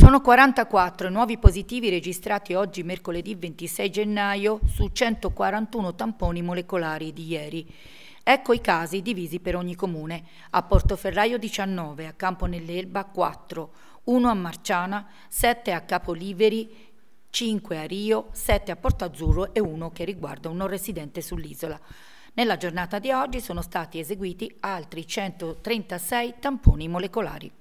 Sono 44 nuovi positivi registrati oggi mercoledì 26 gennaio su 141 tamponi molecolari di ieri. Ecco i casi divisi per ogni comune. A Portoferraio 19, a Campo nell'Elba 4, 1 a Marciana, 7 a Capoliveri, 5 a Rio, 7 a Porto Azzurro e 1 che riguarda un non residente sull'isola. Nella giornata di oggi sono stati eseguiti altri 136 tamponi molecolari.